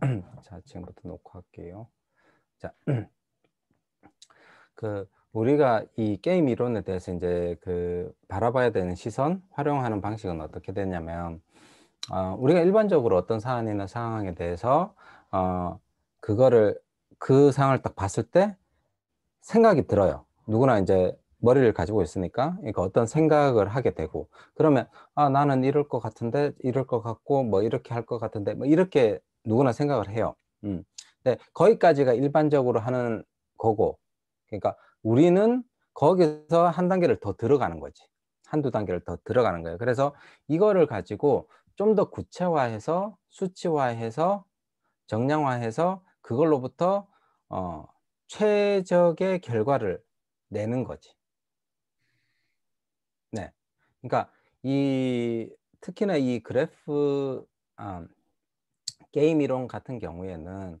자, 지금부터 녹화할게요. 자, 그 우리가 이 게임 이론에 대해서 이제 그 바라봐야 되는 시선, 활용하는 방식은 어떻게 되냐면 어, 우리가 일반적으로 어떤 사안이나 상황에 대해서 어, 그거를 그 상황을 딱 봤을 때 생각이 들어요. 누구나 이제 머리를 가지고 있으니까 그러니까 어떤 생각을 하게 되고 그러면 아 나는 이럴 것 같은데 이럴 것 같고 뭐 이렇게 할 것 같은데 뭐 이렇게 누구나 생각을 해요. 음. 근 거기까지가 일반적으로 하는 거고, 그러니까 우리는 거기서 한 단계를 더 들어가는 거지. 한두 단계를 더 들어가는 거예요. 그래서 이거를 가지고 좀 더 구체화해서 수치화해서 정량화해서 그걸로부터 어, 최적의 결과를 내는 거지. 네. 그러니까 이 특히나 이 그래프 아, 게임 이론 같은 경우에는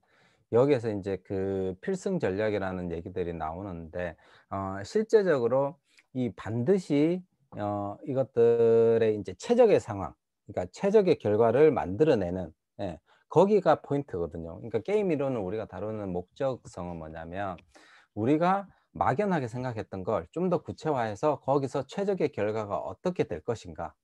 여기에서 이제 그 필승 전략이라는 얘기들이 나오는데 어, 실제적으로 이 반드시 어, 이것들의 이제 최적의 상황, 그러니까 최적의 결과를 만들어내는 예, 거기가 포인트거든요. 그러니까 게임 이론을 우리가 다루는 목적성은 뭐냐면 우리가 막연하게 생각했던 걸 좀 더 구체화해서 거기서 최적의 결과가 어떻게 될 것인가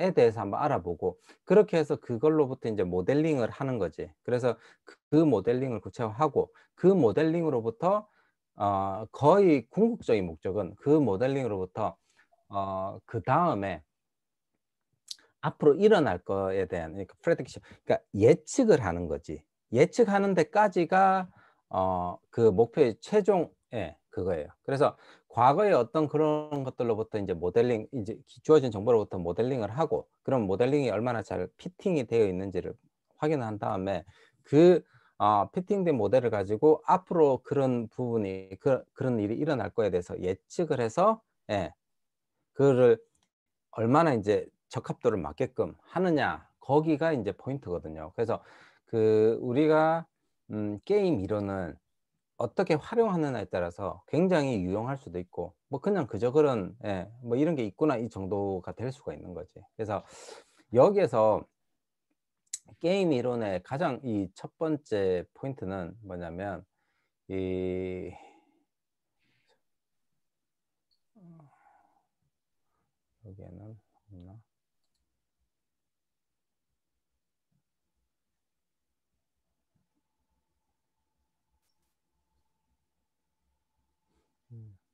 에 대해서 한번 알아보고 그렇게 해서 그걸로부터 이제 모델링을 하는 거지. 그래서 그, 그 모델링을 구체화하고 그 모델링으로부터 어 거의 궁극적인 목적은 그 모델링으로부터 어그 다음에 앞으로 일어날 거에 대한 그러니까 프레딕션 그러니까 예측을 하는 거지. 예측하는 데까지가 어 그 목표의 최종 예 그거예요. 그래서 과거의 어떤 그런 것들로부터 이제 모델링 이제 주어진 정보로부터 모델링을 하고 그런 모델링이 얼마나 잘 피팅이 되어 있는지를 확인한 다음에 그 어, 피팅된 모델을 가지고 앞으로 그런 부분이 그, 그런 일이 일어날 거에 대해서 예측을 해서 예, 그를 거 얼마나 이제 적합도를 맞게끔 하느냐 거기가 이제 포인트거든요. 그래서 그 우리가 음, 게임 이론은 어떻게 활용하느냐에 따라서 굉장히 유용할 수도 있고 뭐 그냥 그저 그런 예, 뭐 이런 게 있구나 이 정도가 될 수가 있는 거지 그래서 여기에서 게임 이론의 가장 이 첫 번째 포인트는 뭐냐면 이 어, 여기에는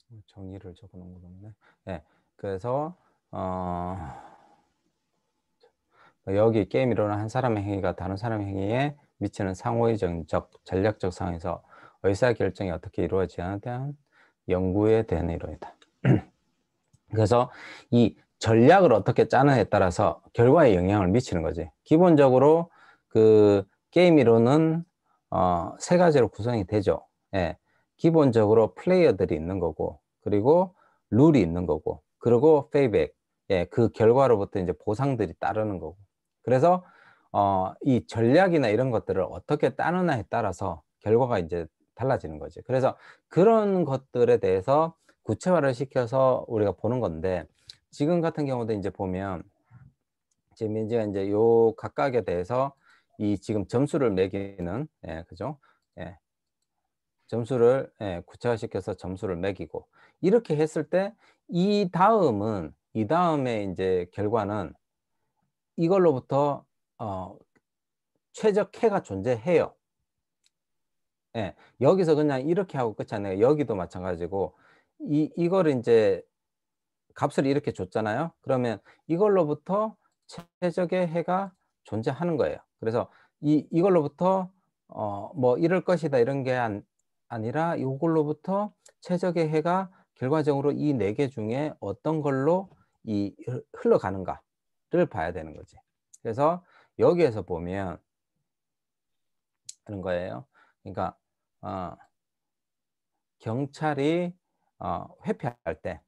뭐 정의를 적어놓은 거네 네, 그래서 어, 여기 게임 일어난 한 사람의 행위가 다른 사람의 행위에 미치는 상호의적 전략적 상황에서 의사결정이 어떻게 이루어지냐에 대한 연구에 대한 이론이다. 그래서 이 전략을 어떻게 짜느냐에 따라서 결과에 영향을 미치는 거지. 기본적으로 그 게임 이론은 어, 세 가지로 구성이 되죠. 예. 기본적으로 플레이어들이 있는 거고 그리고 룰이 있는 거고 그리고 페이백 예, 그 결과로부터 이제 보상들이 따르는 거고 그래서 어, 이 전략이나 이런 것들을 어떻게 따느냐에 따라서 결과가 이제 달라지는 거지 그래서 그런 것들에 대해서 구체화를 시켜서 우리가 보는 건데 지금 같은 경우도 이제 보면 지금 민지가 이제 요 각각에 대해서 이 지금 점수를 매기는 예, 그죠? 예, 점수를 예, 구체화시켜서 점수를 매기고 이렇게 했을 때 이 다음은 이 다음에 이제 결과는 이걸로부터 어, 최적해가 존재해요. 예, 여기서 그냥 이렇게 하고 끝이 아니라 여기도 마찬가지고 이 이걸 이제 값을 이렇게 줬잖아요. 그러면 이걸로부터 최적의 해가 존재하는 거예요. 그래서 이 이걸로부터 어뭐 이럴 것이다 이런 게 아니라 이걸로부터 최적의 해가 결과적으로 이 네 개 중에 어떤 걸로 이 흘러가는가를 봐야 되는 거지. 그래서 여기에서 보면 하는 거예요. 그러니까 어, 경찰이 어, 회피할 때,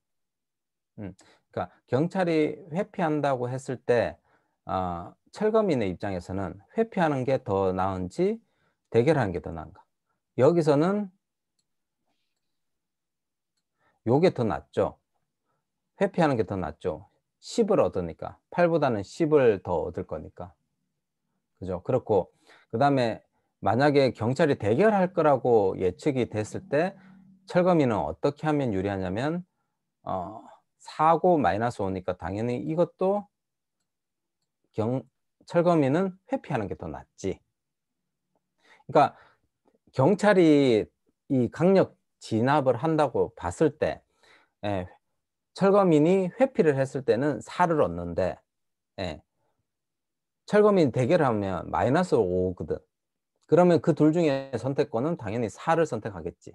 음, 그러니까 경찰이 회피한다고 했을 때 어, 철거민의 입장에서는 회피하는 게 더 나은지 대결하는 게 더 나은가? 여기서는 요게 더 낫죠. 회피하는 게 더 낫죠. 10을 얻으니까 8보다는 10을 더 얻을 거니까 그죠 그렇고 그 다음에 만약에 경찰이 대결할 거라고 예측이 됐을 때 철거민은 어떻게 하면 유리하냐면 어, 사고 마이너스 오니까 당연히 이것도 경, 철거민은 회피하는 게 더 낫지 그러니까 경찰이 이 강력 진압을 한다고 봤을 때 예, 철거민이 회피를 했을 때는 4를 얻는데 예, 철거민 대결하면 마이너스 5거든 그러면 그 둘 중에 선택권은 당연히 4를 선택하겠지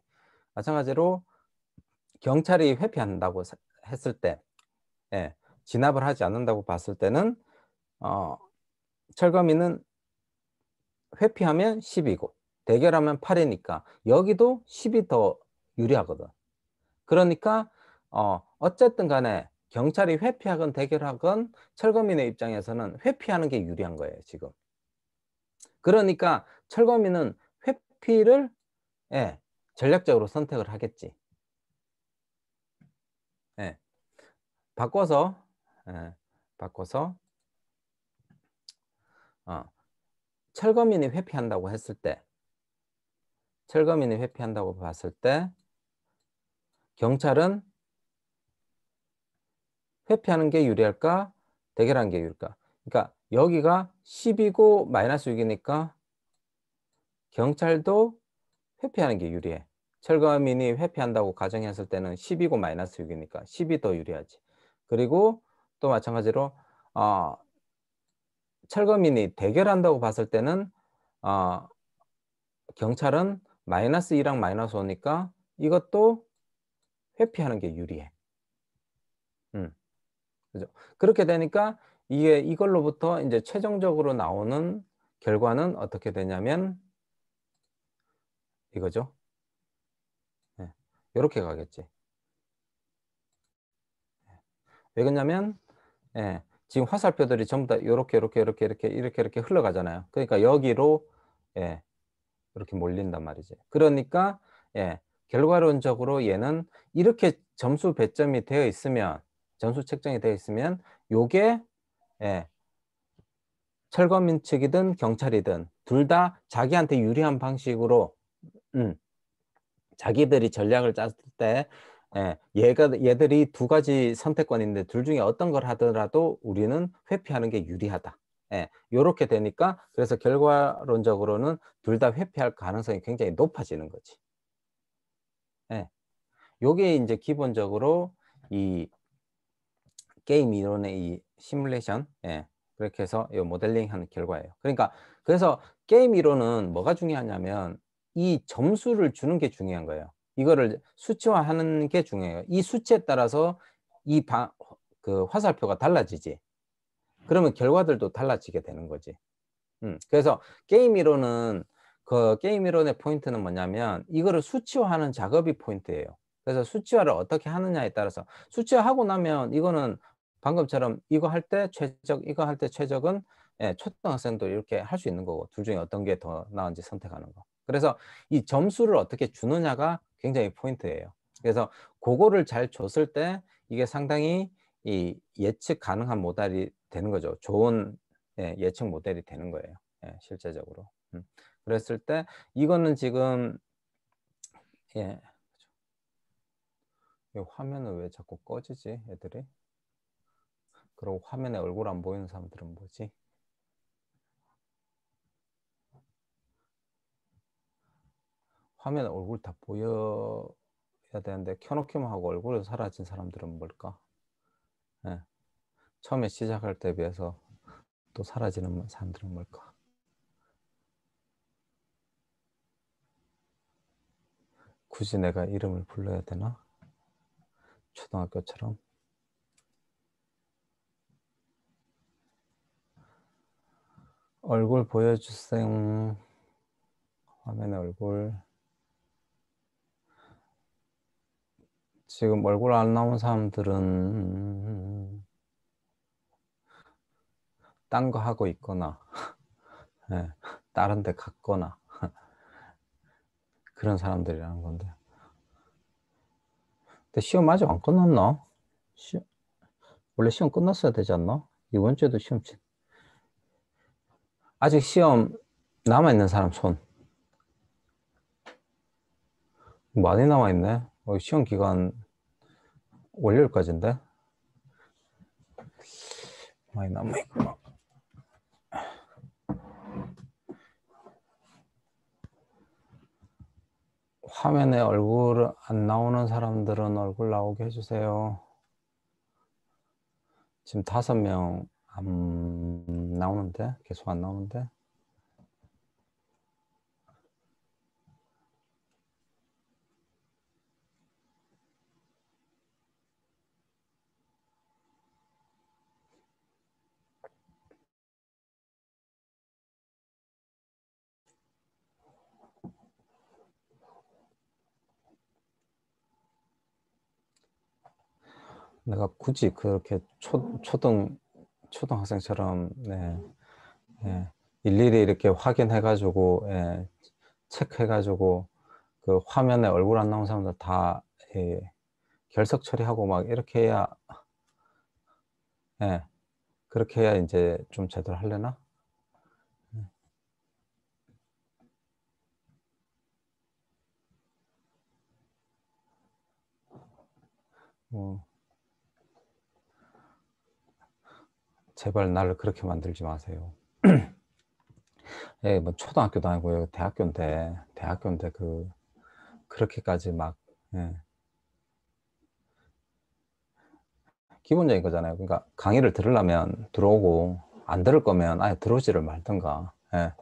마찬가지로 경찰이 회피한다고 했을 때 예, 진압을 하지 않는다고 봤을 때는 어, 철거민은 회피하면 10이고 대결하면 8이니까 여기도 10이 더 유리하거든. 그러니까 어 어쨌든 간에 경찰이 회피하건 대결하건 철거민의 입장에서는 회피하는 게 유리한 거예요, 지금. 그러니까 철거민은 회피를 예, 전략적으로 선택을 하겠지. 예. 바꿔서 예, 바꿔서 어, 철거민이 회피한다고 했을 때 철거민이 회피한다고 봤을 때 경찰은 회피하는 게 유리할까? 대결하는 게 유리할까? 그러니까 여기가 10이고 마이너스 6이니까 경찰도 회피하는 게 유리해. 철거민이 회피한다고 가정했을 때는 10이고 마이너스 6이니까 10이 더 유리하지. 그리고 또 마찬가지로 어, 철거민이 대결한다고 봤을 때는 어, 경찰은 마이너스 2랑 마이너스 5니까 이것도 회피하는 게 유리해. 음. 그죠? 그렇게 되니까 이게 이걸로부터 이제 최종적으로 나오는 결과는 어떻게 되냐면 이거죠. 네. 예. 이렇게 가겠지. 예. 왜 그러냐면 예, 지금 화살표들이 전부 다 이렇게 이렇게 이렇게 이렇게 이렇게 흘러가잖아요. 그러니까 여기로 예, 이렇게 몰린단 말이지. 그러니까 예, 결과론적으로 얘는 이렇게 점수 배점이 되어 있으면 점수 책정이 되어 있으면 요게 예, 철거민 측이든 경찰이든 둘 다 자기한테 유리한 방식으로 음, 자기들이 전략을 짰을 때 예, 얘가 얘들이 두 가지 선택권인데 둘 중에 어떤 걸 하더라도 우리는 회피하는 게 유리하다. 예, 요렇게 되니까 그래서 결과론적으로는 둘 다 회피할 가능성이 굉장히 높아지는 거지. 예. 요게 이제 기본적으로 이 게임 이론의 이 시뮬레이션 예. 그렇게 해서 요 모델링 하는 결과예요. 그러니까 그래서 게임 이론은 뭐가 중요하냐면 이 점수를 주는 게 중요한 거예요. 이거를 수치화하는 게 중요해요. 이 수치에 따라서 이 방, 그 화살표가 달라지지. 그러면 결과들도 달라지게 되는 거지. 음. 그래서 게임 이론은 그 게임 이론의 포인트는 뭐냐면 이거를 수치화하는 작업이 포인트예요. 그래서 수치화를 어떻게 하느냐에 따라서 수치화하고 나면 이거는 방금처럼 이거 할 때 최적, 이거 할 때 최적은 예, 초등학생도 이렇게 할 수 있는 거고 둘 중에 어떤 게 더 나은지 선택하는 거. 그래서 이 점수를 어떻게 주느냐가 굉장히 포인트예요. 그래서 그거를 잘 줬을 때 이게 상당히 이 예측 가능한 모델이 되는 거죠. 좋은 예, 측 모델이 되는 거예요. 예, 실제적으로. 음. 그랬을 때 이거는 지금 예. 화면은 왜 자꾸 꺼지지 애들이? 그리고 화면에 얼굴 안 보이는 사람들은 뭐지? 화면에 얼굴 다 보여야 되는데 켜놓기만 하고 얼굴은 사라진 사람들은 뭘까? 예. 처음에 시작할 때 비해서 또 사라지는 사람들은 뭘까? 굳이 내가 이름을 불러야 되나? 초등학교처럼? 얼굴 보여주세요. 화면에 얼굴. 지금 얼굴 안 나온 사람들은 딴거 하고 있거나 네, 다른 데 갔거나 그런 사람들이라는 건데 근데 시험 아직 안 끝났나? 시... 원래 시험 끝났어야 되지 않나? 이번 주에도 시험 친 아직 시험 남아있는 사람 손 많이 남아있네 어, 시험 기간 월요일까지인데 많이 남아있구나 화면에 얼굴 안 나오는 사람들은 얼굴 나오게 해주세요. 지금 다섯 명 안 나오는데? 계속 안 나오는데? 내가 굳이 그렇게 초, 초등 초등학생처럼 네, 네, 일일이 이렇게 확인해가지고 예, 체크해가지고 그 화면에 얼굴 안 나온 사람들 다 예, 결석 처리하고 막 이렇게 해야 예, 그렇게 해야 이제 좀 제대로 할려나? 뭐. 음. 음. 제발 나를 그렇게 만들지 마세요. 예, 뭐 초등학교도 아니고요. 대학교인데, 대학교인데 그 그렇게까지 막 예. 기본적인 거잖아요. 그러니까 강의를 들으려면 들어오고 안 들을 거면 아예 들어오지를 말든가. 예.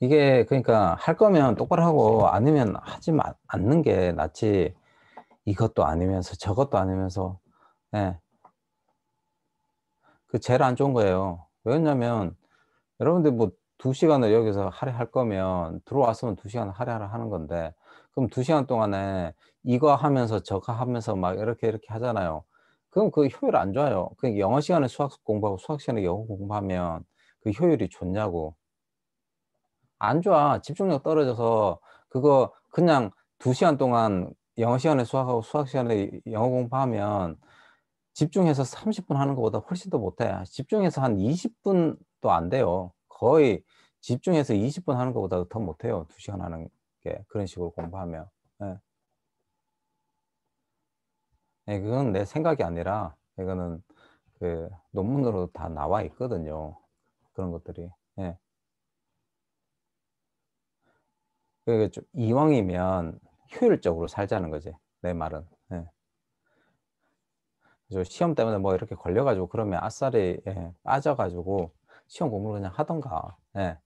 이게 그러니까 할 거면 똑바로 하고 아니면 하지 않는 게 낫지 이것도 아니면서 저것도 아니면서 예. 그 제일 안 좋은 거예요. 왜냐면 여러분들 뭐 두시간을 여기서 할애할 거면 들어왔으면 두시간을 할애를 하 하는 건데 그럼 두시간 동안에 이거 하면서 저거 하면서 막 이렇게 이렇게 하잖아요. 그럼 그 효율 안 좋아요. 그 영어 시간에 수학 공부하고 수학 시간에 영어 공부하면 그 효율이 좋냐고. 안 좋아. 집중력 떨어져서 그거 그냥 두시간 동안 영어 시간에 수학하고 수학 시간에 영어 공부하면 집중해서 30분 하는 것보다 훨씬 더 못해. 집중해서 한 20분도 안 돼요. 거의 집중해서 20분 하는 것보다 더 못해요. 2시간 하는 게 그런 식으로 공부하면. 예. 예, 그건 내 생각이 아니라 이거는 그 논문으로 다 나와 있거든요. 그런 것들이. 예. 그러니까 좀 이왕이면 효율적으로 살자는 거지. 내 말은. 시험 때문에 뭐 이렇게 걸려가지고 그러면 아싸리 예, 빠져가지고 시험 공부를 그냥 하던가. 예.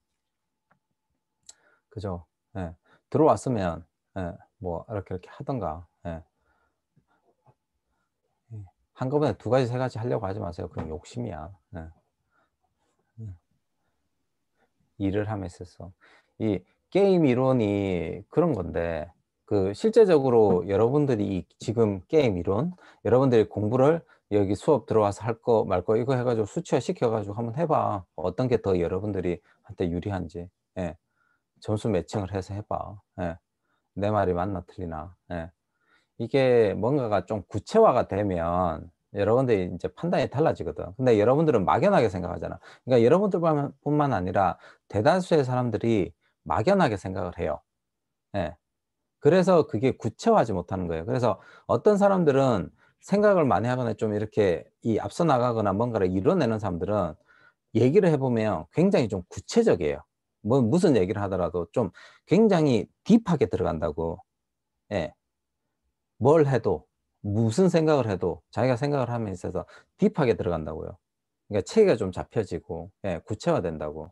그죠? 예. 들어왔으면 예, 뭐 이렇게 이렇게 하던가. 예. 예. 한꺼번에 두 가지 세 가지 하려고 하지 마세요. 그건 욕심이야. 예. 예. 일을 함에 있어서 이 게임 이론이 그런 건데 그 실제적으로 여러분들이 지금 게임 이론, 여러분들이 공부를 여기 수업 들어와서 할 거 말 거 이거 해가지고 수치화 시켜가지고 한번 해봐. 어떤 게 더 여러분들이 한테 유리한지. 예. 점수 매칭을 해서 해봐. 예. 내 말이 맞나 틀리나. 예. 이게 뭔가가 좀 구체화가 되면 여러분들이 이제 판단이 달라지거든. 근데 여러분들은 막연하게 생각하잖아. 그러니까 여러분들뿐만 아니라 대다수의 사람들이 막연하게 생각을 해요. 예. 그래서 그게 구체화하지 못하는 거예요. 그래서 어떤 사람들은 생각을 많이 하거나 좀 이렇게 이 앞서 나가거나 뭔가를 이뤄내는 사람들은 얘기를 해보면 굉장히 좀 구체적이에요. 뭐 무슨 얘기를 하더라도 좀 굉장히 딥하게 들어간다고. 예. 뭘 해도 무슨 생각을 해도 자기가 생각을 하면 있어서 딥하게 들어간다고요. 그러니까 체계가 좀 잡혀지고 예, 구체화된다고.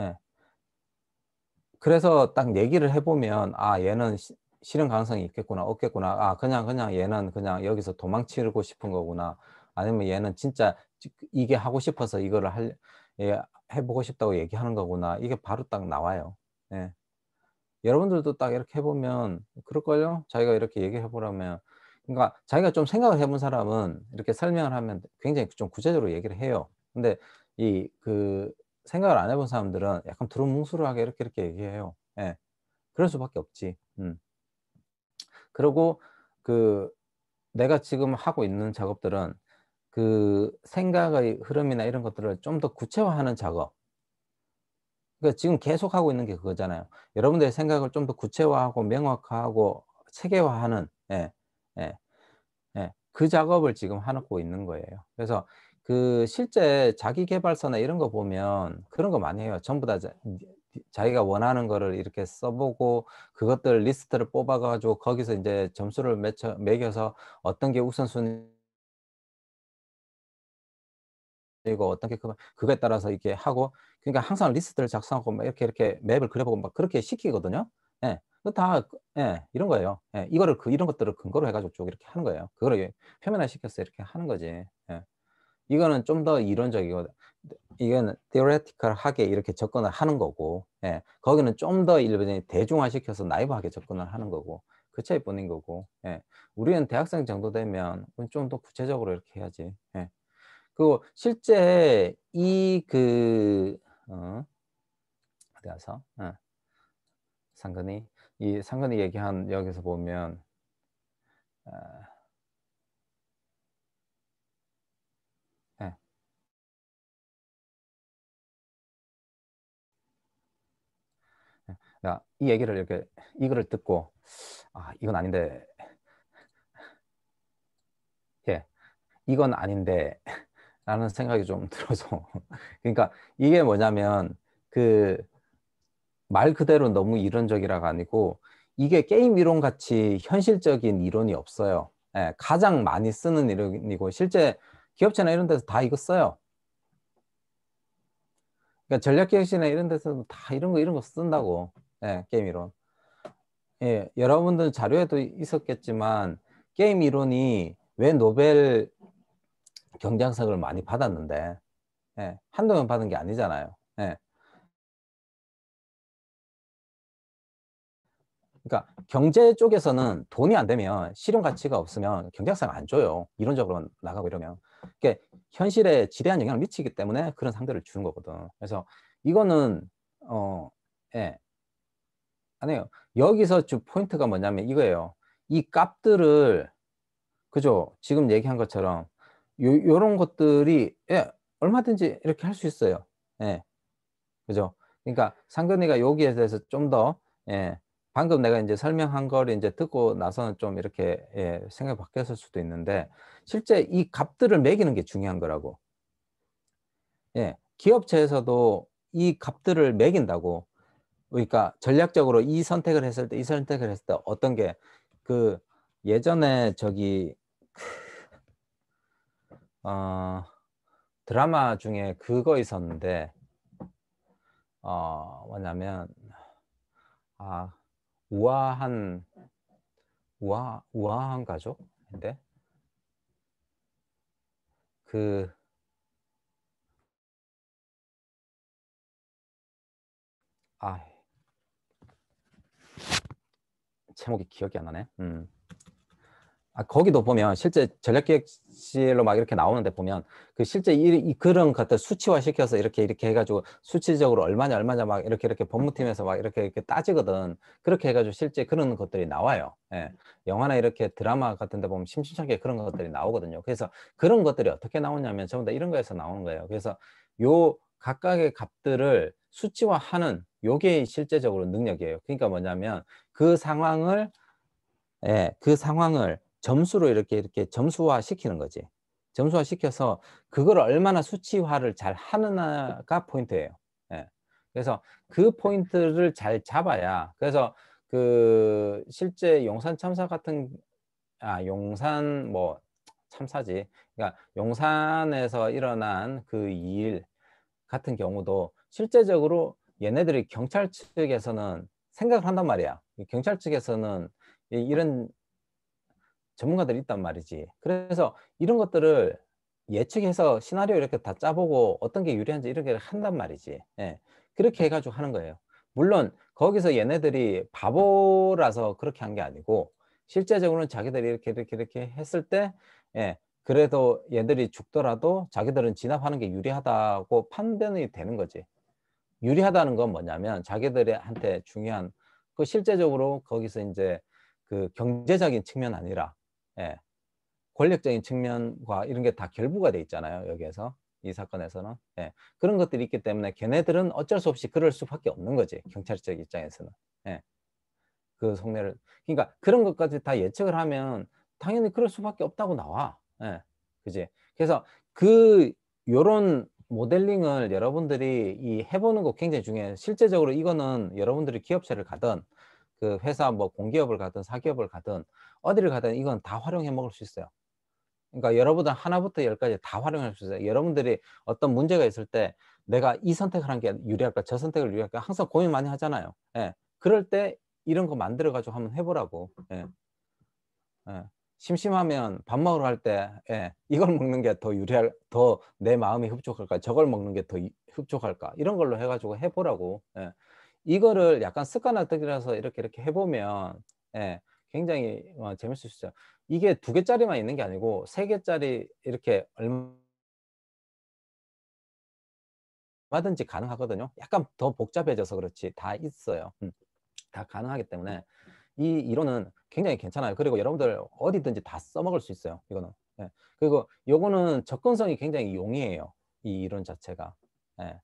예. 그래서 딱 얘기를 해보면 아 얘는 시, 실현 가능성이 있겠구나 없겠구나 아 그냥 그냥 얘는 그냥 여기서 도망치고 싶은 거구나 아니면 얘는 진짜 이게 하고 싶어서 이거를 할 예, 해보고 싶다고 얘기하는 거구나 이게 바로 딱 나와요 예. 여러분들도 딱 이렇게 해보면 그럴걸요 자기가 이렇게 얘기해보라면 그러니까 자기가 좀 생각을 해본 사람은 이렇게 설명을 하면 굉장히 좀 구체적으로 얘기를 해요 근데 이그 생각을 안 해본 사람들은 약간 두루뭉술하게 이렇게 이렇게 얘기해요. 예. 그럴 수밖에 없지. 음. 그리고 그 내가 지금 하고 있는 작업들은 그 생각의 흐름이나 이런 것들을 좀 더 구체화하는 작업. 그러니까 지금 계속 하고 있는 게 그거잖아요. 여러분들의 생각을 좀 더 구체화하고 명확하고 체계화하는 예, 예, 예, 그 작업을 지금 하고 있는 거예요. 그래서 그 실제 자기 개발서나 이런 거 보면 그런 거 많이 해요. 전부 다 자, 자기가 원하는 거를 이렇게 써보고 그것들 리스트를 뽑아가지고 거기서 이제 점수를 매쳐, 매겨서 어떤 게 우선순위 이거 어떻게 그거에 따라서 이렇게 하고 그러니까 항상 리스트를 작성하고 막 이렇게 이렇게 맵을 그려보고 막 그렇게 시키거든요. 예. 그다 그, 예, 이런 거예요. 예, 이거를 그 이런 것들을 근거로 해가지고 쭉 이렇게 하는 거예요. 그거를 표면화 시켜서 이렇게 하는 거지. 예. 이거는 좀 더 이론적이고 이거는 theoretical하게 이렇게 접근을 하는 거고 예. 거기는 좀 더 일반적인 대중화시켜서 나이브하게 접근을 하는 거고 그 차이뿐인 거고 예. 우리는 대학생 정도 되면 좀 더 구체적으로 이렇게 해야지 예. 그리고 실제 이 그 어, 어디 가서 어. 상근이 이 상근이 얘기한 여기서 보면 어, 이 얘기를 이렇게 이 글을 듣고 아 이건 아닌데 예 이건 아닌데 라는 생각이 좀 들어서 그러니까 이게 뭐냐면 그 말 그대로 너무 이론적이라가 아니고 이게 게임 이론 같이 현실적인 이론이 없어요 예, 가장 많이 쓰는 이론이고 실제 기업체나 이런 데서 다 이거 써요 그러니까 전략개혁실이나 이런 데서 다 이런 거 이런 거 쓴다고 예, 게임 이론. 예, 여러분들 자료에도 있었겠지만 게임 이론이 왜 노벨 경쟁상을 많이 받았는데 예, 한동안 받은 게 아니잖아요. 예. 그러니까 경제 쪽에서는 돈이 안 되면 실용 가치가 없으면 경쟁상 안 줘요. 이론적으로 나가고 이러면. 그게 그러니까 현실에 지대한 영향을 미치기 때문에 그런 상대를 주는 거거든. 그래서 이거는 어, 예, 아니에요 여기서 좀 포인트가 뭐냐면 이거예요. 이 값들을 그죠? 지금 얘기한 것처럼 요, 요런 것들이 예, 얼마든지 이렇게 할 수 있어요. 예. 그죠? 그러니까 상근이가 여기에 대해서 좀더 예, 방금 내가 이제 설명한 걸 이제 듣고 나서는 좀 이렇게 예, 생각이 바뀌었을 수도 있는데 실제 이 값들을 매기는 게 중요한 거라고. 예. 기업체에서도 이 값들을 매긴다고 그러니까 전략적으로 이 선택을 했을 때이 선택을 했을 때 어떤 게 그 예전에 저기 그, 어 드라마 중에 그거 있었는데 어 뭐냐면 아 우아한 우아 우아한 가족인데 그 아, 제목이 기억이 안 나네. 음. 아, 거기도 보면 실제 전략기획실로 막 이렇게 나오는데 보면 그 실제 이, 이 그런 것들 수치화 시켜서 이렇게 이렇게 해가지고 수치적으로 얼마냐 얼마냐 막 이렇게 이렇게 법무팀에서 막 이렇게 이렇게 따지거든 그렇게 해가지고 실제 그런 것들이 나와요. 예. 영화나 이렇게 드라마 같은데 보면 심심찮게 그런 것들이 나오거든요. 그래서 그런 것들이 어떻게 나오냐면 전부 다 이런 거에서 나오는 거예요. 그래서 요 각각의 값들을 수치화하는 요게 실제적으로 능력이에요. 그러니까 뭐냐면 그 상황을 예, 그 상황을 점수로 이렇게 이렇게 점수화 시키는 거지. 점수화 시켜서 그걸 얼마나 수치화를 잘 하느냐가 포인트예요. 예. 그래서 그 포인트를 잘 잡아야 그래서 그 실제 용산 참사 같은 아 용산 뭐 참사지. 그러니까 용산에서 일어난 그 일 같은 경우도 실제적으로 얘네들이 경찰 측에서는 생각을 한단 말이야. 경찰 측에서는 이런 전문가들이 있단 말이지. 그래서 이런 것들을 예측해서 시나리오 이렇게 다 짜보고 어떤 게 유리한지 이렇게 한단 말이지. 예. 그렇게 해가지고 하는 거예요. 물론 거기서 얘네들이 바보라서 그렇게 한 게 아니고 실제적으로는 자기들이 이렇게 이렇게 이렇게 했을 때 예, 그래도 얘들이 죽더라도 자기들은 진압하는 게 유리하다고 판단이 되는 거지. 유리하다는 건 뭐냐면 자기들한테 중요한 그 실제적으로 거기서 이제 그 경제적인 측면 아니라 예, 권력적인 측면과 이런 게 다 결부가 돼 있잖아요 여기에서 이 사건에서는 예, 그런 것들이 있기 때문에 걔네들은 어쩔 수 없이 그럴 수밖에 없는 거지 경찰 적 입장에서는 예, 그 속내를 그러니까 그런 것까지 다 예측을 하면 당연히 그럴 수밖에 없다고 나와 예, 그지 그래서 그 요런 모델링을 여러분들이 이 해보는 거 굉장히 중요해요. 실제적으로 이거는 여러분들이 기업체를 가든 그 회사 뭐 공기업을 가든 사기업을 가든 어디를 가든 이건 다 활용해 먹을 수 있어요. 그러니까 여러분들 하나부터 열까지 다 활용할 수 있어요. 여러분들이 어떤 문제가 있을 때 내가 이 선택을 한 게 유리할까 저 선택을 유리할까 항상 고민 많이 하잖아요. 예. 그럴 때 이런 거 만들어 가지고 한번 해보라고. 예. 예. 심심하면 밥 먹으러 갈때 예, 이걸 먹는 게 더 유리할 더 내 마음이 흡족할까 저걸 먹는 게 더 흡족할까 이런 걸로 해가지고 해보라고 예. 이거를 약간 습관화뜨기라서 이렇게 이렇게 해보면 예, 굉장히 어, 재밌을 수 있어요 이게 두 개짜리만 있는 게 아니고 세 개짜리 이렇게 얼마든지 가능하거든요 약간 더 복잡해져서 그렇지 다 있어요 음, 다 가능하기 때문에 이 이론은 굉장히 괜찮아요. 그리고 여러분들 어디든지 다 써먹을 수 있어요. 이거는. 예. 그리고 요거는 접근성이 굉장히 용이해요. 이 이론 자체가. 예.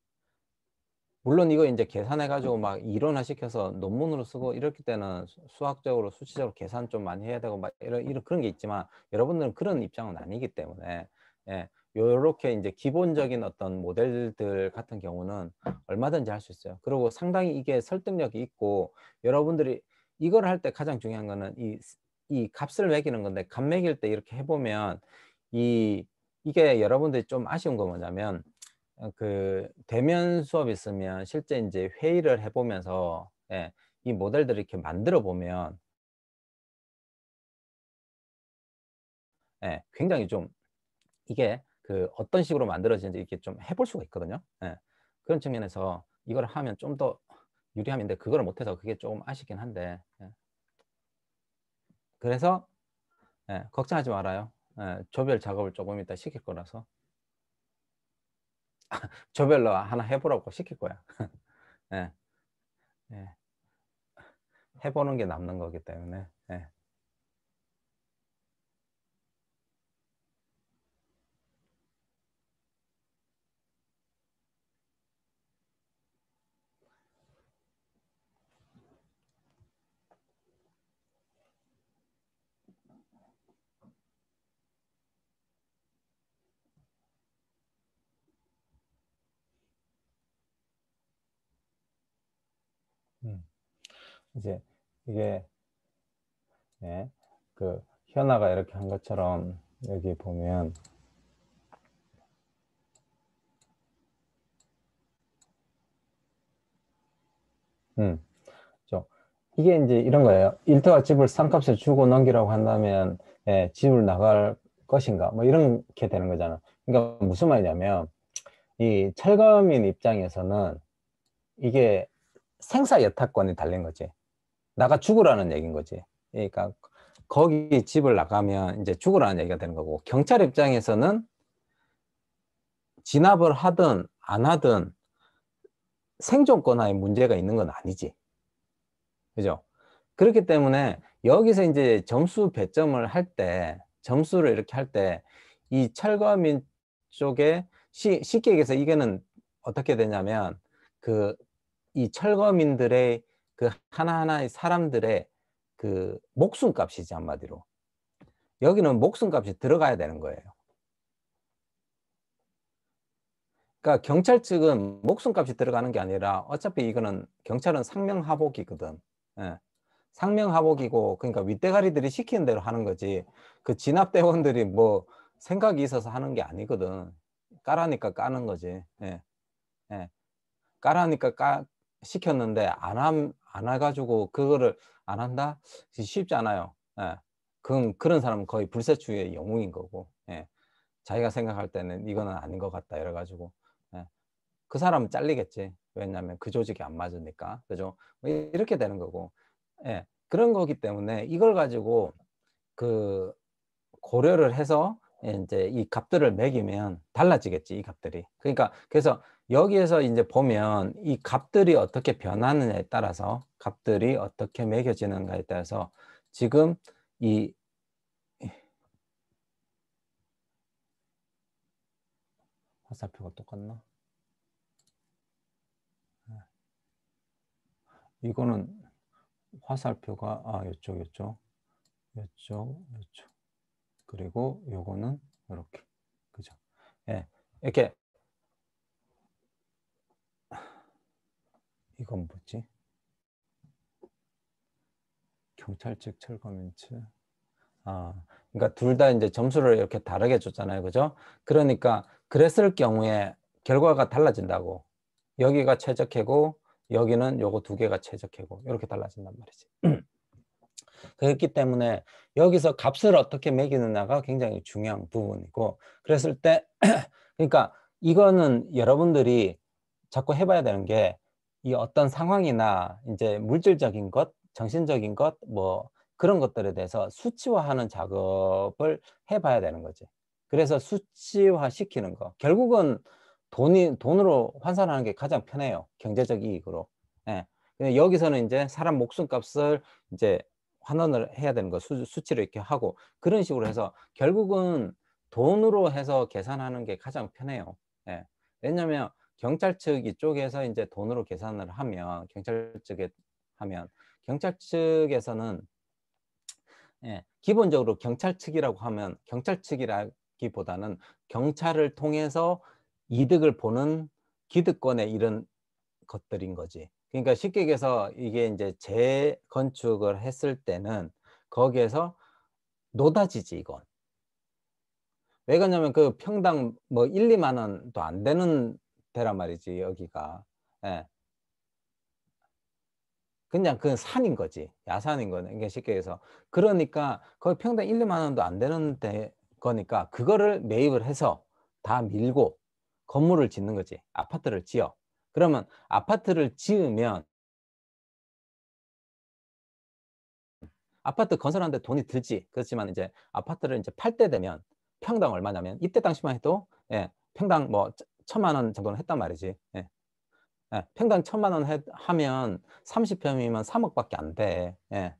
물론 이거 이제 계산해가지고 막 이론화 시켜서 논문으로 쓰고 이렇게 때는 수학적으로 수치적으로 계산 좀 많이 해야 되고 막 이런, 이런 그런 게 있지만 여러분들은 그런 입장은 아니기 때문에 예. 요렇게 이제 기본적인 어떤 모델들 같은 경우는 얼마든지 할 수 있어요. 그리고 상당히 이게 설득력이 있고 여러분들이 이걸 할 때 가장 중요한 거는 이, 이 값을 매기는 건데 값 매길 때 이렇게 해보면 이 이게 여러분들이 좀 아쉬운 거 뭐냐면 어, 그 대면 수업 있으면 실제 이제 회의를 해보면서 예, 이 모델들을 이렇게 만들어 보면 예, 굉장히 좀 이게 그 어떤 식으로 만들어지는지 이렇게 좀 해볼 수가 있거든요. 예, 그런 측면에서 이걸 하면 좀더 유리함인데 그걸 못해서 그게 조금 아쉽긴 한데 예. 그래서 예, 걱정하지 말아요. 예, 조별 작업을 조금 이따 시킬 거라서 조별로 하나 해보라고 시킬 거야. 예. 예. 해보는 게 남는 거기 때문에 예. 이제 이게 네, 그 현아가 이렇게 한 것처럼 여기 보면 음, 저 이게 이제 이런 거예요. 일터가 집을 쌍값에 주고 넘기라고 한다면 예, 집을 나갈 것인가? 뭐 이런 게 되는 거잖아. 그러니까 무슨 말이냐면 이 철거민 입장에서는 이게 생사 여타권이 달린 거지. 나가 죽으라는 얘기인 거지. 그러니까 거기 집을 나가면 이제 죽으라는 얘기가 되는 거고 경찰 입장에서는 진압을 하든 안 하든 생존권화 문제가 있는 건 아니지. 그죠? 그렇기 때문에 여기서 이제 점수 배점을 할 때, 점수를 이렇게 할 때, 이 철거민 쪽에 시, 쉽게 얘기해서 이게는 어떻게 되냐면, 그, 이 철거민들의 그 하나하나의 사람들의 그 목숨값이지 한마디로 여기는 목숨값이 들어가야 되는 거예요. 그러니까 경찰 측은 목숨값이 들어가는 게 아니라 어차피 이거는 경찰은 상명하복이거든. 예. 상명하복이고 그러니까 윗대가리들이 시키는 대로 하는 거지 그 진압대원들이 뭐 생각이 있어서 하는 게 아니거든. 까라니까 까는 거지. 예. 예. 까라니까 까 시켰는데 안함 안 해가지고 그거를 안 한다 쉽지 않아요. 예. 그럼 그런 사람은 거의 불세추의 영웅인 거고 예. 자기가 생각할 때는 이거는 아닌 것 같다 이래 가지고 예. 그 사람은 잘리겠지. 왜냐하면 그 조직이 안 맞으니까 그죠? 뭐 이렇게 되는 거고 예. 그런 거기 때문에 이걸 가지고 그 고려를 해서 이제 이 값들을 매기면 달라지겠지 이 값들이. 그러니까 그래서 여기에서 이제 보면 이 값들이 어떻게 변하느냐에 따라서 값들이 어떻게 매겨지는가에 따라서 지금 이 화살표가 똑같나? 네. 이거는 화살표가 아 요쪽 요쪽 요쪽 요쪽 그리고 요거는 이렇게 그죠? 예 이렇게 이건 뭐지? 경찰 측 철거 멘트. 아, 그러니까 둘 다 이제 점수를 이렇게 다르게 줬잖아요, 그죠? 그러니까 그랬을 경우에 결과가 달라진다고. 여기가 최적해고 여기는 요거 두 개가 최적해고 이렇게 달라진단 말이지. 그렇기 때문에 여기서 값을 어떻게 매기느냐가 굉장히 중요한 부분이고 그랬을 때 그러니까 이거는 여러분들이 자꾸 해봐야 되는 게이 어떤 상황이나 이제 물질적인 것, 정신적인 것, 뭐 그런 것들에 대해서 수치화하는 작업을 해봐야 되는 거지. 그래서 수치화 시키는 거. 결국은 돈이 돈으로 환산하는 게 가장 편해요. 경제적 이익으로. 예. 근데 여기서는 이제 사람 목숨값을 이제 환원을 해야 되는 거 수, 수치를 이렇게 하고 그런 식으로 해서 결국은 돈으로 해서 계산하는 게 가장 편해요. 예. 왜냐면 경찰 측 이쪽에서 이제 돈으로 계산을 하면 경찰 측에 하면 경찰 측에서는 예, 기본적으로 경찰 측이라고 하면 경찰 측이라기보다는 경찰을 통해서 이득을 보는 기득권의 이런 것들인 거지. 그러니까 쉽게 얘기해서 이게 이제 재건축을 했을 때는 거기에서 노다지지 이건. 왜 그러냐면 그 평당 뭐 1, 2만 원도 안 되는 배란 말이지 여기가 예. 그냥 그 산인 거지 야산인 거는 이게 그러니까 쉽게 해서 그러니까 거의 평당 1, 2만 원도 안 되는 데 거니까 그거를 매입을 해서 다 밀고 건물을 짓는 거지 아파트를 지어 그러면 아파트를 지으면 아파트 건설하는데 돈이 들지 그렇지만 이제 아파트를 이제 팔 때 되면 평당 얼마냐면 이때 당시만 해도 예, 평당 뭐 천만 원 정도는 했단 말이지. 예. 예. 평당 천만 원 해, 하면 30평이면 3억밖에 안 돼. 예.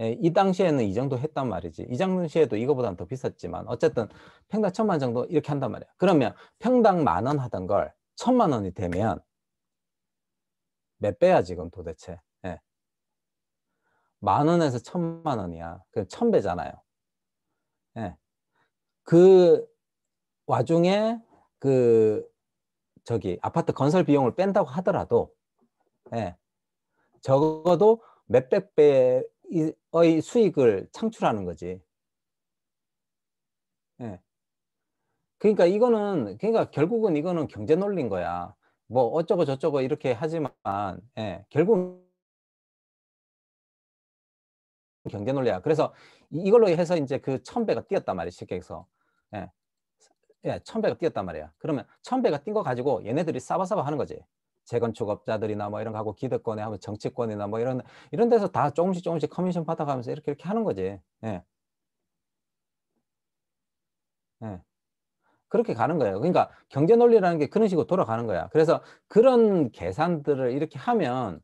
예. 이 당시에는 이 정도 했단 말이지. 이 당시에도 이거보다는 더 비쌌지만 어쨌든 평당 천만 원 정도 이렇게 한단 말이야. 그러면 평당 만 원 하던 걸 천만 원이 되면 몇 배야 지금 도대체. 예. 만 원에서 천만 원이야. 그천 배잖아요. 예. 그 와중에 그 저기 아파트 건설 비용을 뺀다고 하더라도 예, 적어도 몇백 배의 수익을 창출하는 거지. 예. 그러니까 이거는 그러니까 결국은 이거는 경제 논리인 거야. 뭐 어쩌고 저쩌고 이렇게 하지만 예, 결국 경제 논리야. 그래서 이걸로 해서 이제 그 천배가 뛰었단 말이야, 시계에서 예. 예, 1000배가 뛰었단 말이야. 그러면 1000배가 뛴 거 가지고 얘네들이 싸바싸바 하는 거지. 재건축업자들이나 뭐 이런 거 하고 기득권에 하면 정치권이나 뭐 이런 이런 데서 다 조금씩 조금씩 커미션 받아가면서 이렇게 이렇게 하는 거지. 예. 예. 그렇게 가는 거예요. 그러니까 경제 논리라는 게 그런 식으로 돌아가는 거야. 그래서 그런 계산들을 이렇게 하면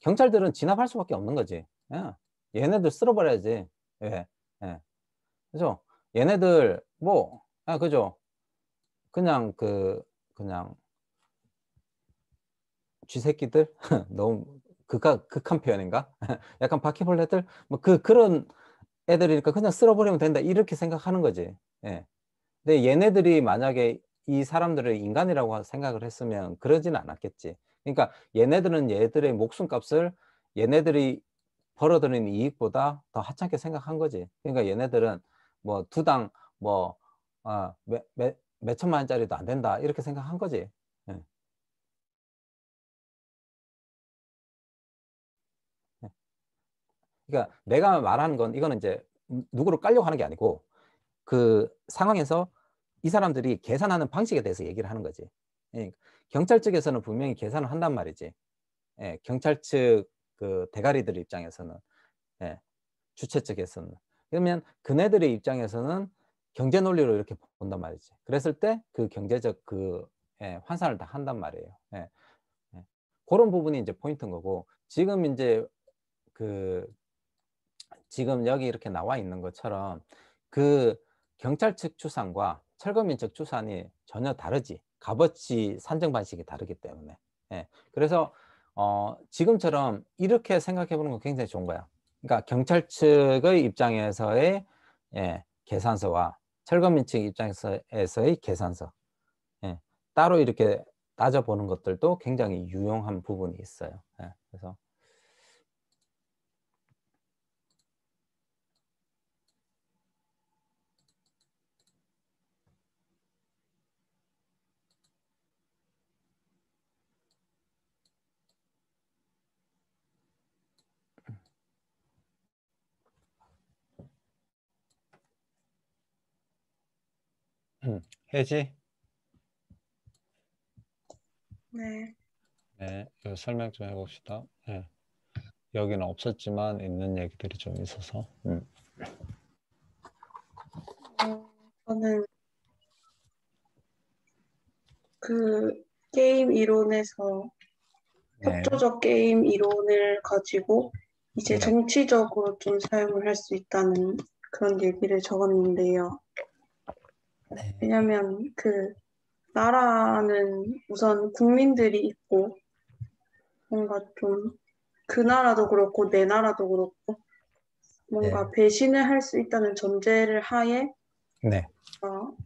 경찰들은 진압할 수밖에 없는 거지. 예. 얘네들 쓸어버려야지. 예. 예. 그죠? 얘네들 뭐, 아, 그죠? 그냥 그 그냥 쥐새끼들 너무 극한 극한 표현인가? 약간 바퀴벌레들 뭐 그 그런 애들이니까 그냥 쓸어버리면 된다 이렇게 생각하는 거지. 예. 근데 얘네들이 만약에 이 사람들을 인간이라고 생각을 했으면 그러진 않았겠지. 그러니까 얘네들은 얘들의 목숨값을 얘네들이 벌어들이는 이익보다 더 하찮게 생각한 거지. 그러니까 얘네들은 뭐 두당 뭐 아, 매, 매, 몇 천만 원짜리도 안 된다 이렇게 생각한 거지. 예. 예. 그러니까 내가 말하는 건 이거는 이제 누구를 깔려고 하는 게 아니고 그 상황에서 이 사람들이 계산하는 방식에 대해서 얘기를 하는 거지. 예. 경찰 측에서는 분명히 계산을 한단 말이지. 경찰 측그 대가리들 입장에서는 주최 측에서는 그러면 그네들의 입장에서는 경제 논리로 이렇게 본단 말이지. 그랬을 때 그 경제적 그 예, 환산을 다 한단 말이에요. 예. 예. 그런 부분이 이제 포인트인 거고 지금 이제 그 지금 여기 이렇게 나와 있는 것처럼 그 경찰 측 추산과 철거민 측 추산이 전혀 다르지. 값어치 산정 방식이 다르기 때문에. 예. 그래서 어, 지금처럼 이렇게 생각해 보는 건 굉장히 좋은 거야. 그러니까 경찰 측의 입장에서의 예, 계산서와 철거민 측 입장에서의 계산서 예, 따로 이렇게 따져보는 것들도 굉장히 유용한 부분이 있어요. 예, 그래서 해지? 네. 네, 그 설명 좀 해봅시다. 네. 여기는 없었지만 있는 얘기들이 좀 있어서. 음. 저는 그 게임 이론에서 네. 협조적 게임 이론을 가지고 이제 네. 정치적으로 좀 사용을 할 수 있다는 그런 얘기를 적었는데요. 네. 왜냐하면 그 나라는 우선 국민들이 있고 뭔가 좀 그 나라도 그렇고 내 나라도 그렇고 뭔가 네. 배신을 할 수 있다는 전제를 하에 네. 어,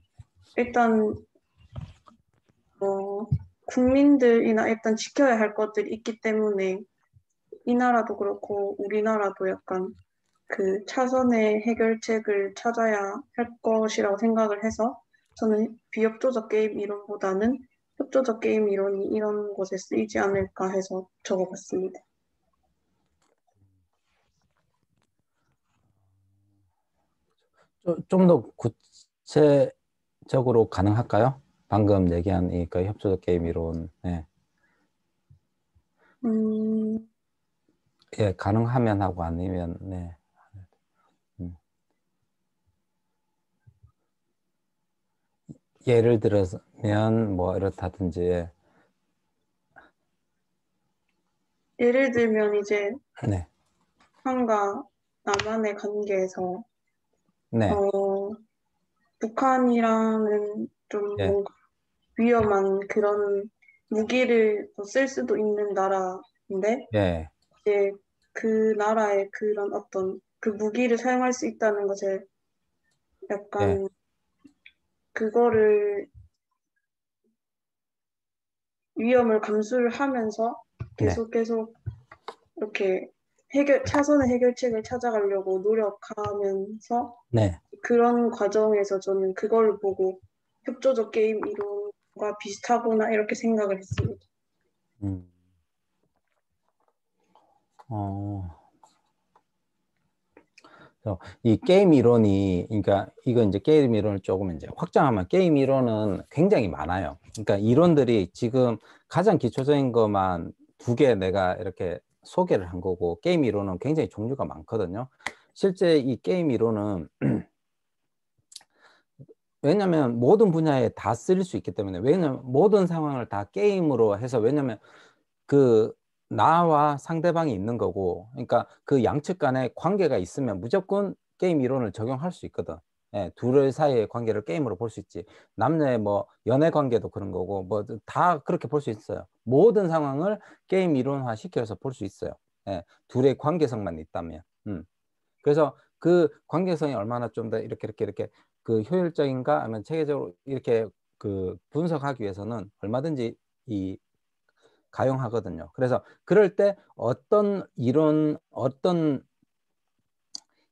일단 어, 국민들이나 일단 지켜야 할 것들이 있기 때문에 이 나라도 그렇고 우리나라도 약간 그 차선의 해결책을 찾아야 할 것이라고 생각을 해서 저는 비협조적 게임 이론보다는 협조적 게임 이론이 이런 곳에 쓰이지 않을까 해서 적어봤습니다. 좀 더 구체적으로 가능할까요? 방금 얘기한 이그 협조적 게임 이론. 네. 음... 예, 가능하면 하고 아니면 네. 예를 들면 뭐 이렇다든지 예를 들면 이제 네. 북한과 남한의 관계에서 네. 어, 북한이랑은 좀 예. 뭔가 위험한 그런 무기를 쓸 수도 있는 나라인데 예. 이제 그 나라의 그런 어떤 그 무기를 사용할 수 있다는 것을 약간 예. 그거를 위험을 감수하면서 네. 계속 계속 이렇게 해결 차선의 해결책을 찾아가려고 노력하면서 네. 그런 과정에서 저는 그걸 보고 협조적 게임 이론과 비슷하구나 이렇게 생각을 했습니다. 음. 어. 그래서 이 게임 이론이 그러니까 이거 이제 게임 이론을 조금 이제 확장하면 게임 이론은 굉장히 많아요. 그러니까 이론들이 지금 가장 기초적인 것만 두 개 내가 이렇게 소개를 한 거고 게임 이론은 굉장히 종류가 많거든요. 실제 이 게임 이론은 왜냐면 모든 분야에 다 쓰일 수 있기 때문에 왜냐면 모든 상황을 다 게임으로 해서 왜냐면 그 나와 상대방이 있는 거고 그러니까 그 양측 간의 관계가 있으면 무조건 게임 이론을 적용할 수 있거든. 예, 둘의 사이의 관계를 게임으로 볼 수 있지. 남녀의 뭐 연애 관계도 그런 거고 뭐 다 그렇게 볼 수 있어요. 모든 상황을 게임 이론화 시켜서 볼 수 있어요. 예, 둘의 관계성만 있다면. 음. 그래서 그 관계성이 얼마나 좀 더 이렇게 이렇게 이렇게 그 효율적인가 하면 체계적으로 이렇게 그 분석하기 위해서는 얼마든지 이 가용하거든요. 그래서 그럴 때 어떤 이론, 어떤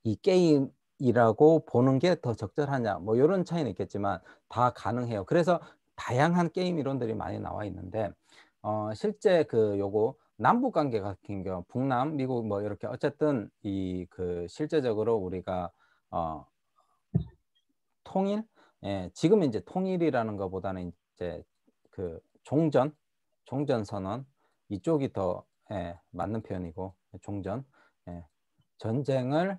이 게임이라고 보는 게 더 적절하냐, 뭐 이런 차이는 있겠지만 다 가능해요. 그래서 다양한 게임 이론들이 많이 나와 있는데 어, 실제 그 요거 남북 관계 같은 경우 북남 미국 뭐 이렇게 어쨌든 이 그 실제적으로 우리가 어 통일 예 지금 이제 통일이라는 것보다는 이제 그 종전 종전 선언 이쪽이 더 예, 맞는 표현이고 종전 예, 전쟁을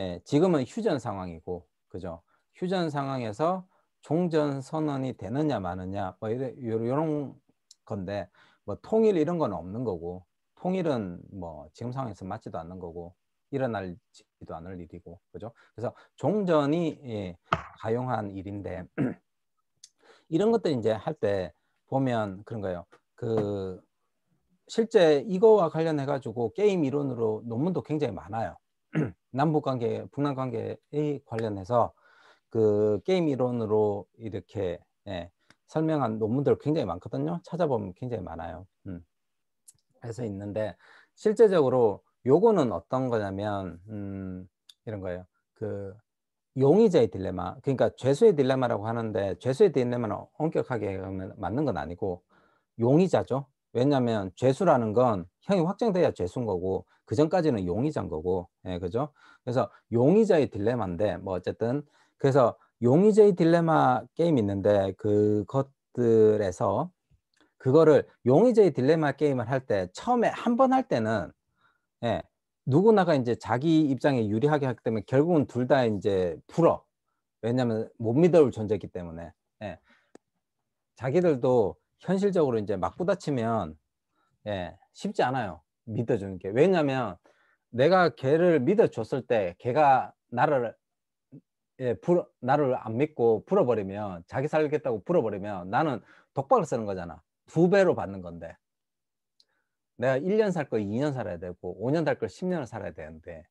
예, 지금은 휴전 상황이고 그죠 휴전 상황에서 종전 선언이 되느냐 마느냐 뭐 이런 이런 건데 뭐 통일 이런 건 없는 거고 통일은 뭐 지금 상황에서 맞지도 않는 거고 일어날지도 않을 일이고 그죠 그래서 종전이 예, 가용한 일인데 이런 것들 이제 할 때 보면 그런 거예요 그 실제 이거와 관련해 가지고 게임 이론으로 논문도 굉장히 많아요. 남북 관계, 북남 관계에 관련해서 그 게임 이론으로 이렇게 예, 설명한 논문들 굉장히 많거든요. 찾아보면 굉장히 많아요. 음. 해서 있는데 실제적으로 요거는 어떤 거냐면 음, 이런 거예요. 그 용의자의 딜레마. 그러니까 죄수의 딜레마라고 하는데 죄수의 딜레마는 엄격하게 맞는 건 아니고 용의자죠. 왜냐하면 죄수라는 건 형이 확정돼야 죄수인 거고 그 전까지는 용의자인 거고 예, 그죠? 그래서 용의자의 딜레마인데 뭐 어쨌든 그래서 용의자의 딜레마 게임 있는데 그것들에서 그거를 용의자의 딜레마 게임을 할 때 처음에 한 번 할 때는 예, 누구나가 이제 자기 입장에 유리하게 하기 때문에 결국은 둘 다 이제 불어 왜냐하면 못 믿어올 존재이기 때문에 예. 자기들도 현실적으로 이제 막 부딪히면 예, 쉽지 않아요. 믿어주는 게. 왜냐하면 내가 걔를 믿어줬을 때 걔가 나를 예, 불, 나를 안 믿고 불어버리면 자기 살겠다고 불어버리면 나는 독박을 쓰는 거잖아. 두 배로 받는 건데. 내가 1년 살 거 2년 살아야 되고 5년 살걸 10년을 살아야 되는데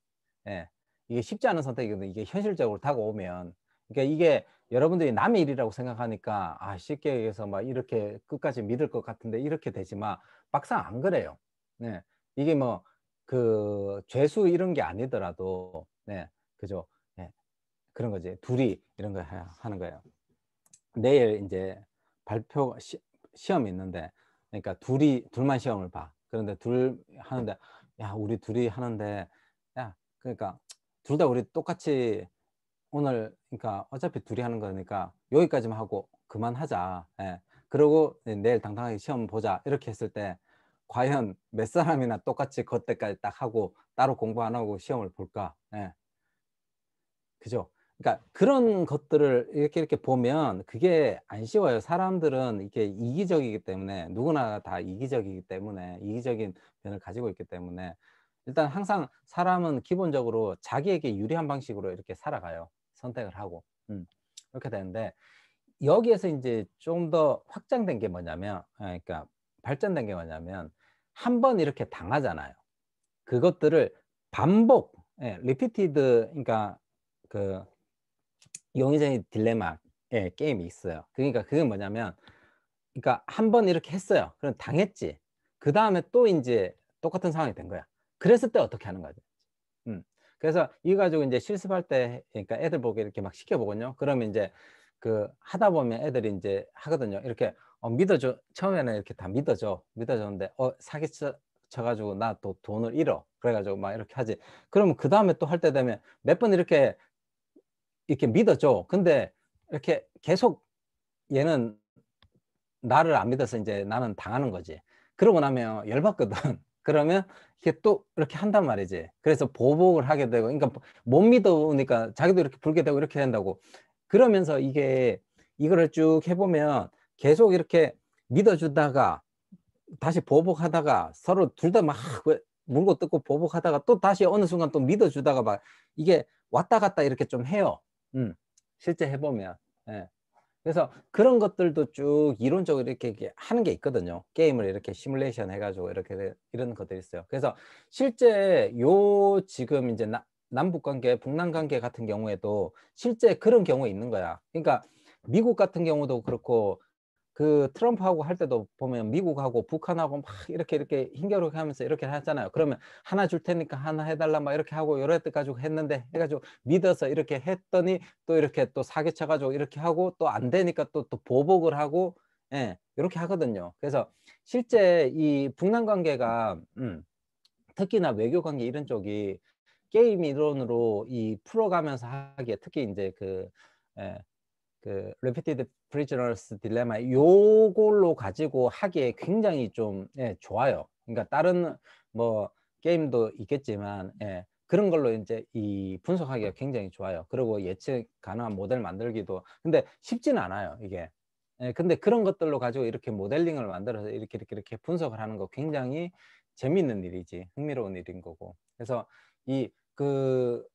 예, 이게 쉽지 않은 선택이거든. 이게 현실적으로 다가오면 그러니까 이게 여러분들이 남의 일이라고 생각하니까 아 쉽게 얘기해서 막 이렇게 끝까지 믿을 것 같은데 이렇게 되지만 막상 안 그래요. 네. 이게 뭐 그 죄수 이런 게 아니더라도 네. 그죠? 네. 그런 거지. 둘이 이런 거 하는 거예요. 내일 이제 발표 시, 시험이 있는데 그러니까 둘이 둘만 시험을 봐. 그런데 둘 하는데 야, 우리 둘이 하는데 야, 그러니까 둘 다 우리 똑같이 오늘 그러니까 어차피 둘이 하는 거니까 여기까지만 하고 그만하자. 예. 그러고 내일 당당하게 시험 보자 이렇게 했을 때 과연 몇 사람이나 똑같이 그때까지 딱 하고 따로 공부 안 하고 시험을 볼까? 예. 그죠? 그러니까 그런 것들을 이렇게 이렇게 보면 그게 안 쉬워요. 사람들은 이게 이기적이기 때문에 누구나 다 이기적이기 때문에 이기적인 면을 가지고 있기 때문에 일단 항상 사람은 기본적으로 자기에게 유리한 방식으로 이렇게 살아가요. 선택을 하고 음, 이렇게 되는데 여기에서 이제 좀 더 확장된 게 뭐냐면 아, 그러니까 발전된 게 뭐냐면 한 번 이렇게 당하잖아요. 그것들을 반복, 예, 리피티드 그러니까 그 용의자의 딜레마 예, 게임이 있어요. 그러니까 그게 뭐냐면 그러니까 한 번 이렇게 했어요. 그럼 당했지. 그 다음에 또 이제 똑같은 상황이 된 거야. 그랬을 때 어떻게 하는 거지? 음. 그래서 이거 가지고 이제 실습할 때 그러니까 애들 보고 이렇게 막 시켜보거든요. 그러면 이제 그 하다 보면 애들이 이제 하거든요. 이렇게 어, 믿어줘 처음에는 이렇게 다 믿어줘 믿어줬는데 어 사기쳐 가지고 나 또 돈을 잃어 그래가지고 막 이렇게 하지. 그러면 그 다음에 또 할 때 되면 몇 번 이렇게 이렇게 믿어줘. 근데 이렇게 계속 얘는 나를 안 믿어서 이제 나는 당하는 거지. 그러고 나면 열받거든. 그러면 이게 또 이렇게 한단 말이지. 그래서 보복을 하게 되고, 그러니까 못 믿어오니까 자기도 이렇게 불게 되고 이렇게 된다고. 그러면서 이게 이거를 쭉 해보면 계속 이렇게 믿어주다가 다시 보복하다가 서로 둘 다 막 물고 뜯고 보복하다가 또 다시 어느 순간 또 믿어주다가 막 이게 왔다 갔다 이렇게 좀 해요. 음, 실제 해보면. 예. 그래서 그런 것들도 쭉 이론적으로 이렇게, 하는 게 있거든요. 게임을 이렇게 시뮬레이션 해가지고 이렇게 이런 것들이 있어요. 그래서 실제 요 지금 이제 나, 남북 관계, 북남 관계 같은 경우에도 실제 그런 경우 있는 거야. 그러니까 미국 같은 경우도 그렇고 그 트럼프하고 할 때도 보면 미국하고 북한하고 막 이렇게 이렇게 힘겨루게 하면서 이렇게 하잖아요 그러면 하나 줄 테니까 하나 해달라 막 이렇게 하고 여러 때 가지고 했는데 해가지고 믿어서 이렇게 했더니 또 이렇게 또 사기쳐 가지고 이렇게 하고 또 안 되니까 또 또 보복을 하고 예 이렇게 하거든요. 그래서 실제 이 북남 관계가 음, 특히나 외교 관계 이런 쪽이 게임 이론으로 이 풀어가면서 하기에 특히 이제 그 예, 그 repeated prisoners dilemma 요걸로 가지고 하기에 굉장히 좀 예, 좋아요. 그러니까 다른 뭐 게임도 있겠지만 예, 그런 걸로 이제 이 분석하기가 굉장히 좋아요. 그리고 예측 가능한 모델 만들기도 근데 쉽진 않아요 이게. 예, 근데 그런 것들로 가지고 이렇게 모델링을 만들어서 이렇게 이렇게 이렇게 분석을 하는 거 굉장히 재밌는 일이지 흥미로운 일인 거고. 그래서 이그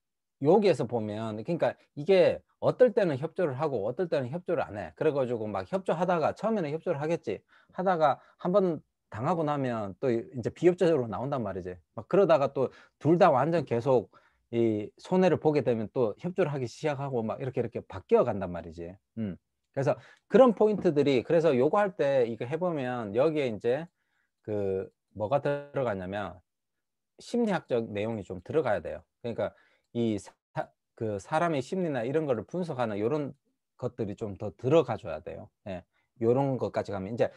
여기에서 보면 그러니까 이게 어떨 때는 협조를 하고 어떨 때는 협조를 안 해. 그래가지고 막 협조하다가 처음에는 협조를 하겠지. 하다가 한번 당하고 나면 또 이제 비협조적으로 나온단 말이지. 막 그러다가 또 둘 다 완전 계속 이 손해를 보게 되면 또 협조를 하기 시작하고 막 이렇게 이렇게 바뀌어 간단 말이지. 음. 그래서 그런 포인트들이 그래서 요거 할 때 이거 해보면 여기에 이제 그 뭐가 들어가냐면 심리학적 내용이 좀 들어가야 돼요. 그러니까 이그 사람의 심리나 이런 거를 분석하는 이런 것들이 좀 더 들어가 줘야 돼요. 예. 요런 것까지 가면 이제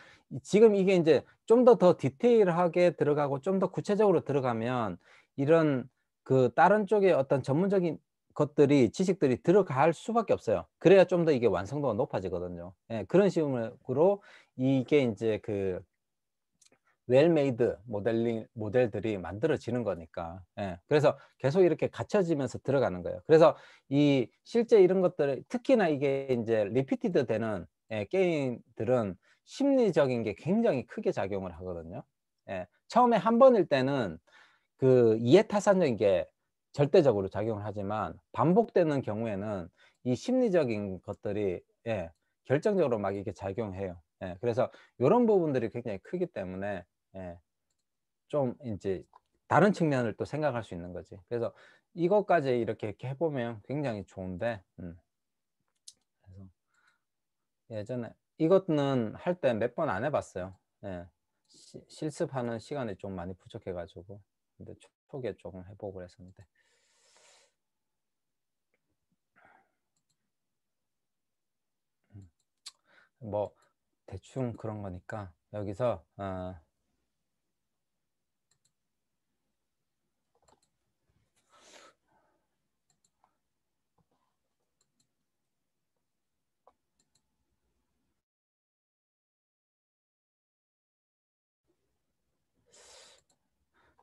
지금 이게 이제 좀 더더 더 디테일하게 들어가고 좀 더 구체적으로 들어가면 이런 그 다른 쪽의 어떤 전문적인 것들이 지식들이 들어갈 수밖에 없어요. 그래야 좀 더 이게 완성도가 높아지거든요. 예, 그런 식으로 이게 이제 그 웰메이드 모델링 모델들이 만들어지는 거니까 예. 그래서 계속 이렇게 갖춰지면서 들어가는 거예요 그래서 이 실제 이런 것들 특히나 이게 이제 리피티드 되는 예, 게임들은 심리적인 게 굉장히 크게 작용을 하거든요 예. 처음에 한 번일 때는 그 이해타산적인 게 절대적으로 작용을 하지만 반복되는 경우에는 이 심리적인 것들이 예, 결정적으로 막 이게 렇 작용해요. 예, 그래서 이런 부분들이 굉장히 크기 때문에 예, 좀 이제 다른 측면을 또 생각할 수 있는 거지. 그래서 이것까지 이렇게 이렇게 해보면 굉장히 좋은데, 음. 그래서 예전에 이것은 할 때 몇 번 안 해봤어요. 예. 시, 실습하는 시간이 좀 많이 부족해가지고, 근데 초기에 조금 해보고 그랬었는데. 음. 뭐 대충 그런 거니까 여기서 어,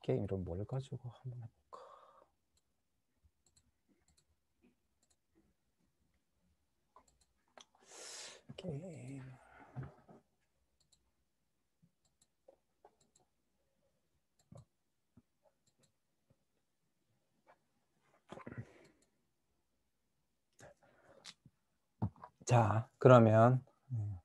게임 이름 뭘 가지고 한번 해볼까? 게임 자 그러면 음,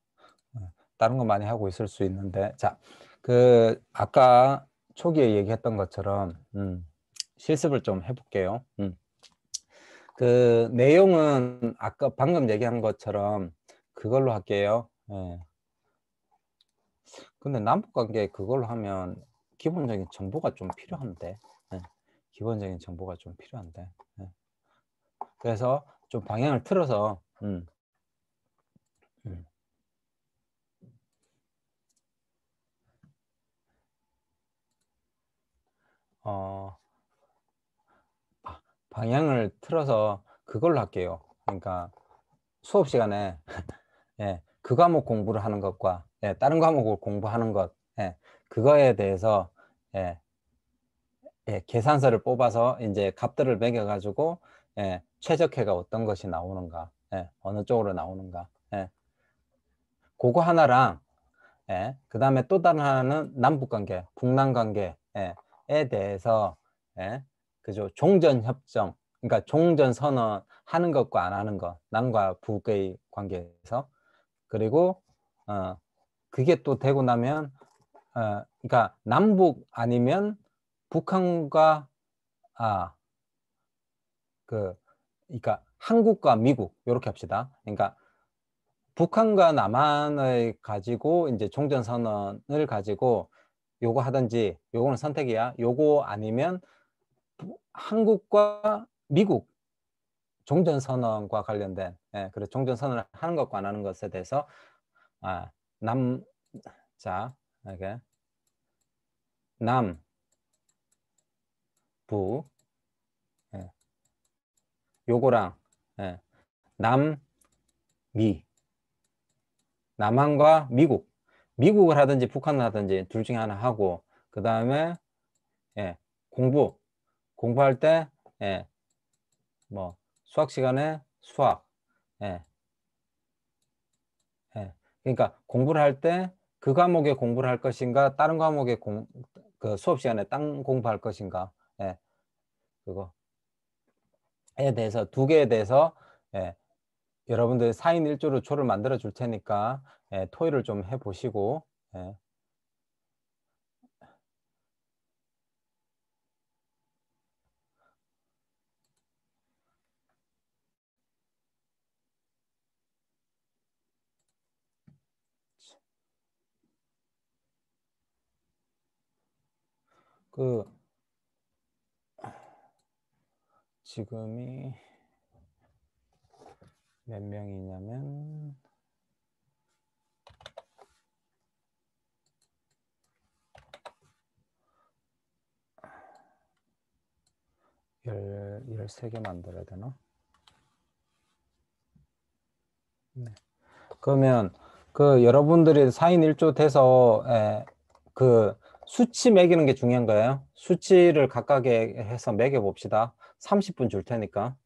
음, 다른 거 많이 하고 있을 수 있는데 자그 아까 초기에 얘기했던 것처럼 음, 실습을 좀 해볼게요. 음. 그 내용은 아까 방금 얘기한 것처럼 그걸로 할게요. 예. 근데 남북관계 그걸로 하면 기본적인 정보가 좀 필요한데 예. 기본적인 정보가 좀 필요한데 예. 그래서 좀 방향을 틀어서 음. 음. 어, 방향을 틀어서 그걸로 할게요. 그러니까 수업 시간에 예, 그 과목 공부를 하는 것과 예, 다른 과목을 공부하는 것 예, 그거에 대해서 예, 예, 계산서를 뽑아서 이제 값들을 매겨 가지고 예, 최적해가 어떤 것이 나오는가 예, 어느 쪽으로 나오는가 예. 그거 하나랑 예, 그 다음에 또 다른 하나는 남북관계 북남관계 예, 에 대해서 예? 그죠 종전 협정 그러니까 종전 선언 하는 것과 안 하는 것 남과 북의 관계에서 그리고 어 그게 또 되고 나면 어 그러니까 남북 아니면 북한과 아그 그러니까 한국과 미국 이렇게 합시다 그러니까 북한과 남한을 가지고 이제 종전 선언을 가지고 요거 하든지 요거는 선택이야. 요거 아니면 한국과 미국 종전 선언과 관련된 예, 그래 종전 선언을 하는 것과 안 하는 것에 대해서 아, 남자 이게 남부 예, 요거랑 예, 남미 남한과 미국 미국을 하든지 북한을 하든지 둘 중에 하나 하고 그 다음에 예, 공부 공부할 때 예, 뭐, 수학 시간에 수학 예, 예. 그러니까 공부를 할 때 그 과목에 공부를 할 것인가 다른 과목에 공, 그 수업 시간에 딴 공부할 것인가 예, 그거에 대해서 두 개에 대해서 예, 여러분들 4인 1조로 조를 만들어 줄 테니까 예, 토의를 좀 해보시고 예. 그 지금이 몇 명이냐면 열, 13개 만들어야 되나? 네. 그러면 그 여러분들이 4인 1조 돼서 에, 예, 그 수치 매기는 게 중요한 거예요. 수치를 각각에 해서 매겨 봅시다. 30분 줄 테니까.